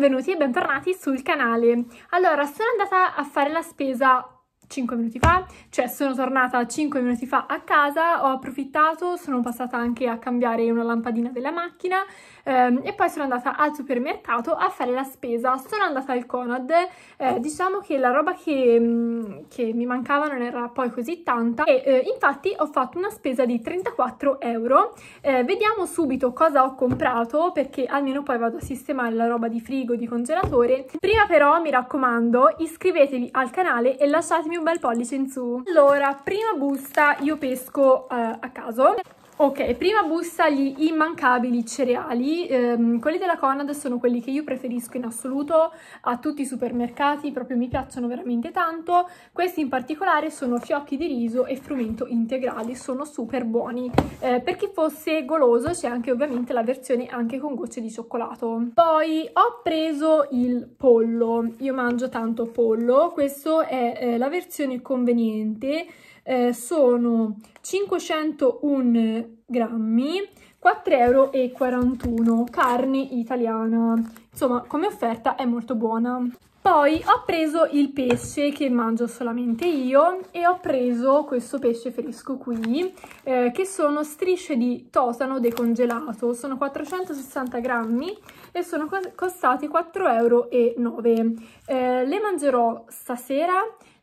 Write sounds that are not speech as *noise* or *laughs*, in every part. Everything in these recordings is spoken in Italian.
benvenuti e bentornati sul canale. Allora, sono andata a fare la spesa 5 minuti fa, cioè sono tornata 5 minuti fa a casa, ho approfittato, sono passata anche a cambiare una lampadina della macchina, eh, e poi sono andata al supermercato a fare la spesa, sono andata al Conad, eh, diciamo che la roba che, mm, che, mi mancava non era poi così tanta e eh, infatti ho fatto una spesa di 34 euro, eh, vediamo subito cosa ho comprato perché almeno poi vado a sistemare la roba di frigo, di congelatore, prima però mi raccomando iscrivetevi al canale e lasciatemi un bel pollice in su. Allora, prima busta io pesco eh, a caso, Ok, prima busta gli immancabili cereali, eh, quelli della Conad sono quelli che io preferisco in assoluto a tutti i supermercati, proprio mi piacciono veramente tanto, questi in particolare sono fiocchi di riso e frumento integrali, sono super buoni, eh, per chi fosse goloso c'è anche ovviamente la versione anche con gocce di cioccolato. Poi ho preso il pollo, io mangio tanto pollo, questa è eh, la versione conveniente, eh, sono 501 grammi, 4,41 euro, carne italiana. Insomma, come offerta è molto buona. Poi ho preso il pesce che mangio solamente io e ho preso questo pesce fresco qui, eh, che sono strisce di tosano decongelato. Sono 460 grammi e sono co costati 4,09 euro. Eh, le mangerò stasera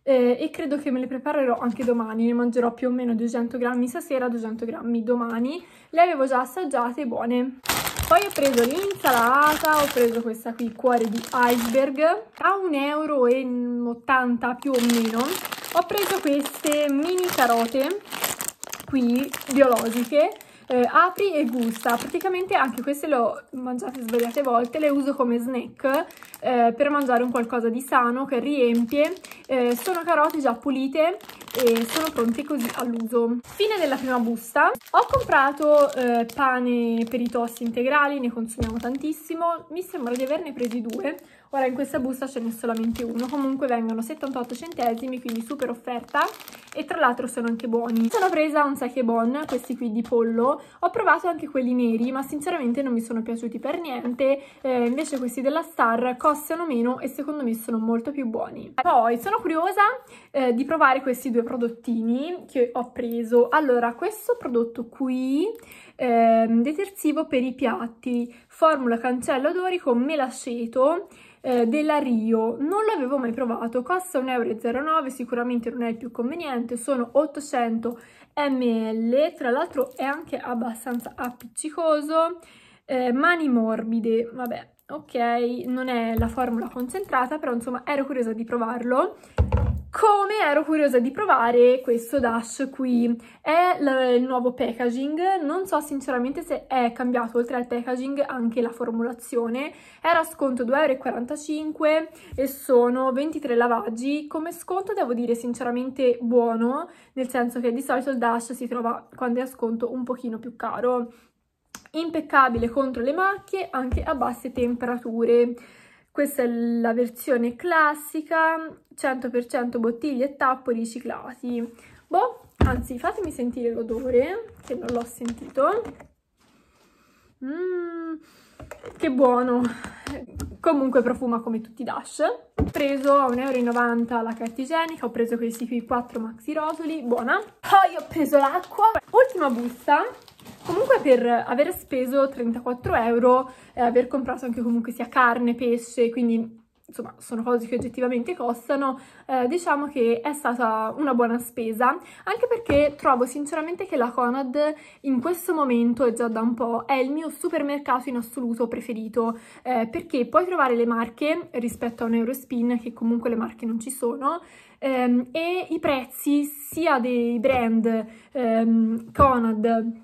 eh, e credo che me le preparerò anche domani, ne mangerò più o meno 200 grammi stasera, 200 grammi domani, le avevo già assaggiate, buone. Poi ho preso l'insalata, ho preso questa qui, cuore di iceberg, a euro più o meno, ho preso queste mini carote, qui, biologiche, eh, apri e gusta. Praticamente anche queste le ho mangiate svariate volte, le uso come snack eh, per mangiare un qualcosa di sano che riempie. Eh, sono carote già pulite e sono pronte così all'uso. Fine della prima busta. Ho comprato eh, pane per i toast integrali, ne consumiamo tantissimo. Mi sembra di averne presi due. Ora in questa busta ce n'è solamente uno, comunque vengono 78 centesimi, quindi super offerta e tra l'altro sono anche buoni. Sono presa un sake bon, questi qui di pollo, ho provato anche quelli neri, ma sinceramente non mi sono piaciuti per niente. Eh, invece questi della Star costano meno e secondo me sono molto più buoni. Poi sono curiosa eh, di provare questi due prodottini che ho preso. Allora, questo prodotto qui, eh, detersivo per i piatti, formula cancello odori con melaceto, eh, della Rio, non l'avevo mai provato, costa 1,09 euro, sicuramente non è il più conveniente, sono 800 ml, tra l'altro è anche abbastanza appiccicoso, eh, mani morbide, vabbè, ok, non è la formula concentrata, però insomma ero curiosa di provarlo come ero curiosa di provare questo dash qui è il nuovo packaging non so sinceramente se è cambiato oltre al packaging anche la formulazione era sconto 2,45€ e sono 23 lavaggi come sconto devo dire sinceramente buono nel senso che di solito il dash si trova quando è a sconto un pochino più caro impeccabile contro le macchie anche a basse temperature questa è la versione classica, 100% bottiglie e tappo riciclati. Boh, anzi fatemi sentire l'odore, che non l'ho sentito. Mmm, che buono! Comunque profuma come tutti i Dash. Ho preso a 1,90 euro la carta igienica, ho preso questi qui 4 maxi rotoli, buona. Poi ho preso l'acqua. Ultima busta, Comunque per aver speso 34 euro e aver comprato anche comunque sia carne, pesce, quindi insomma sono cose che oggettivamente costano, eh, diciamo che è stata una buona spesa, anche perché trovo sinceramente che la Conad in questo momento e già da un po' è il mio supermercato in assoluto preferito, eh, perché puoi trovare le marche rispetto a un Eurospin, che comunque le marche non ci sono, ehm, e i prezzi sia dei brand ehm, Conad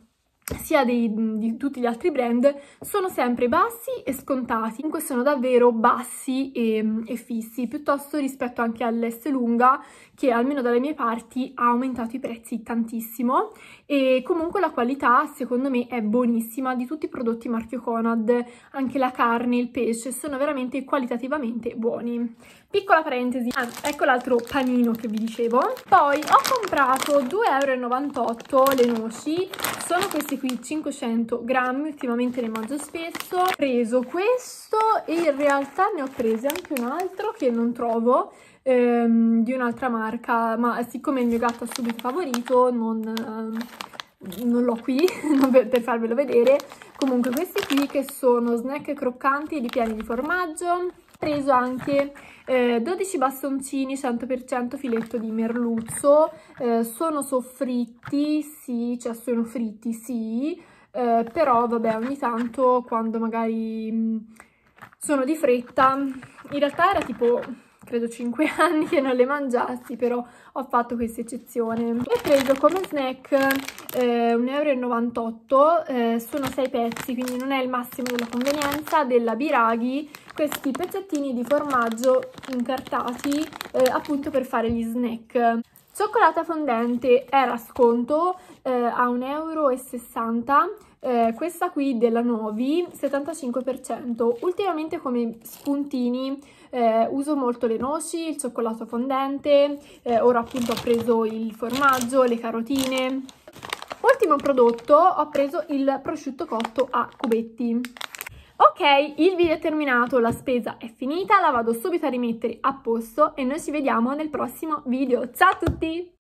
sia dei, di tutti gli altri brand, sono sempre bassi e scontati. Comunque sono davvero bassi e, e, fissi, piuttosto rispetto anche all'S lunga, che almeno dalle mie parti ha aumentato i prezzi tantissimo. E comunque la qualità, secondo me, è buonissima di tutti i prodotti marchio Conad, anche la carne, il pesce, sono veramente qualitativamente buoni. Piccola parentesi, ah, ecco l'altro panino che vi dicevo. Poi ho comprato 2,98€ le noci, sono questi qui 500 grammi, ultimamente le mangio spesso. Ho preso questo e in realtà ne ho presi anche un altro che non trovo, ehm, di un'altra marca, ma siccome il mio gatto è subito favorito non... Ehm, non l'ho qui *laughs* per farvelo vedere comunque questi qui che sono snack croccanti ripieni di formaggio preso anche eh, 12 bastoncini 100% filetto di merluzzo, eh, sono soffritti, sì, cioè sono fritti, sì, eh, però vabbè ogni tanto quando magari mh, mm, sono di fretta, in realtà era tipo credo 5 *laughs* anni che non le mangiassi, però ho fatto questa eccezione. Ho preso come snack eh, 1,98€, eh, sono 6 pezzi, quindi non è il massimo della convenienza, della Biraghi, questi pezzettini di formaggio incartati eh, appunto per fare gli snack. Cioccolata fondente era sconto eh, a 1,60 euro, eh, questa qui della Novi 75%. Ultimamente come spuntini eh, uso molto le noci, il cioccolato fondente, eh, ora appunto ho preso il formaggio, le carotine. Ultimo prodotto ho preso il prosciutto cotto a cubetti. Ok, il video è terminato, la spesa è finita, la vado subito a rimettere a posto e noi ci vediamo nel prossimo video. Ciao a tutti!